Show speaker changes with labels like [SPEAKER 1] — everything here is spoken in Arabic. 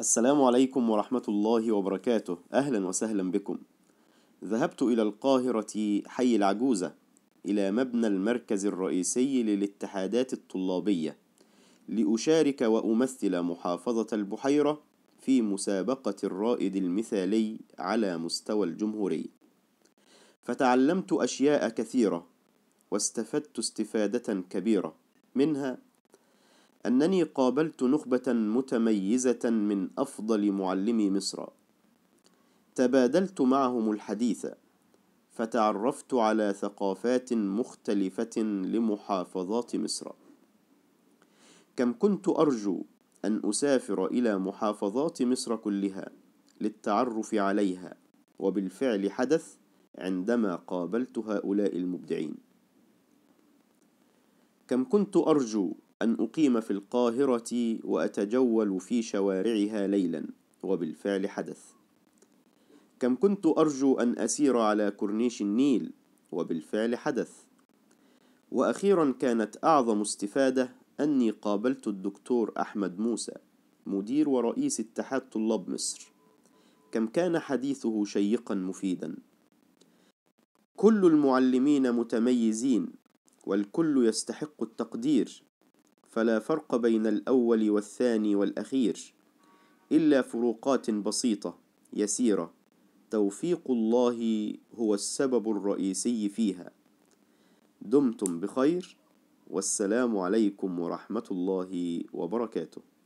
[SPEAKER 1] السلام عليكم ورحمة الله وبركاته أهلا وسهلا بكم ذهبت إلى القاهرة حي العجوزة إلى مبنى المركز الرئيسي للاتحادات الطلابية لأشارك وأمثل محافظة البحيرة في مسابقة الرائد المثالي على مستوى الجمهورية فتعلمت أشياء كثيرة واستفدت استفادة كبيرة منها أنني قابلت نخبة متميزة من أفضل معلمي مصر تبادلت معهم الحديث فتعرفت على ثقافات مختلفة لمحافظات مصر كم كنت أرجو أن أسافر إلى محافظات مصر كلها للتعرف عليها وبالفعل حدث عندما قابلت هؤلاء المبدعين كم كنت أرجو أن أقيم في القاهرة وأتجول في شوارعها ليلا وبالفعل حدث كم كنت أرجو أن أسير على كورنيش النيل وبالفعل حدث وأخيرا كانت أعظم استفادة أني قابلت الدكتور أحمد موسى مدير ورئيس اتحاد طلاب مصر كم كان حديثه شيقا مفيدا كل المعلمين متميزين والكل يستحق التقدير فلا فرق بين الأول والثاني والأخير إلا فروقات بسيطة يسيرة توفيق الله هو السبب الرئيسي فيها دمتم بخير والسلام عليكم ورحمة الله وبركاته